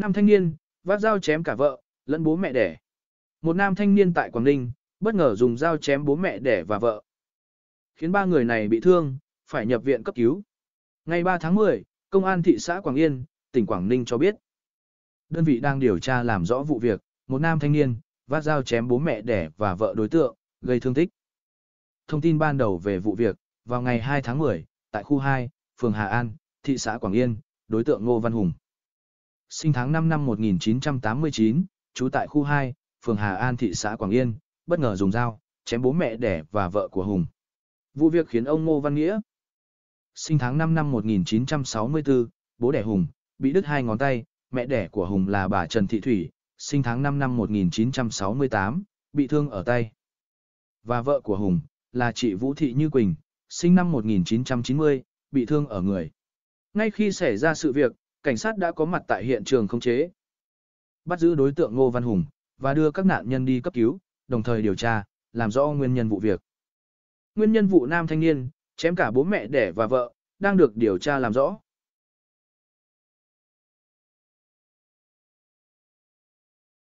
Nam thanh niên, vác dao chém cả vợ, lẫn bố mẹ đẻ. Một nam thanh niên tại Quảng Ninh, bất ngờ dùng dao chém bố mẹ đẻ và vợ. Khiến ba người này bị thương, phải nhập viện cấp cứu. Ngày 3 tháng 10, Công an thị xã Quảng Yên, tỉnh Quảng Ninh cho biết. Đơn vị đang điều tra làm rõ vụ việc, một nam thanh niên, vác dao chém bố mẹ đẻ và vợ đối tượng, gây thương tích. Thông tin ban đầu về vụ việc, vào ngày 2 tháng 10, tại khu 2, phường Hà An, thị xã Quảng Yên, đối tượng Ngô Văn Hùng sinh tháng 5 năm 1989, trú tại khu 2, phường Hà An thị xã Quảng Yên, bất ngờ dùng dao, chém bố mẹ đẻ và vợ của Hùng. Vụ việc khiến ông Ngô Văn Nghĩa, sinh tháng 5 năm 1964, bố đẻ Hùng, bị đứt hai ngón tay, mẹ đẻ của Hùng là bà Trần Thị Thủy, sinh tháng 5 năm 1968, bị thương ở tay. Và vợ của Hùng, là chị Vũ Thị Như Quỳnh, sinh năm 1990, bị thương ở người. Ngay khi xảy ra sự việc, cảnh sát đã có mặt tại hiện trường khống chế. Bắt giữ đối tượng Ngô Văn Hùng và đưa các nạn nhân đi cấp cứu, đồng thời điều tra, làm rõ nguyên nhân vụ việc. Nguyên nhân vụ nam thanh niên chém cả bố mẹ đẻ và vợ đang được điều tra làm rõ.